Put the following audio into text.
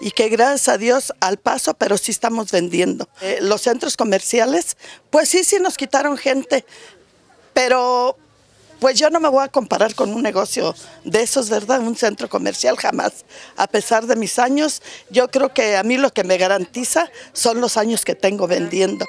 y que gracias a Dios al paso, pero sí estamos vendiendo. Eh, los centros comerciales, pues sí, sí nos quitaron gente, pero pues yo no me voy a comparar con un negocio de esos, ¿verdad? Un centro comercial jamás. A pesar de mis años, yo creo que a mí lo que me garantiza son los años que tengo vendiendo.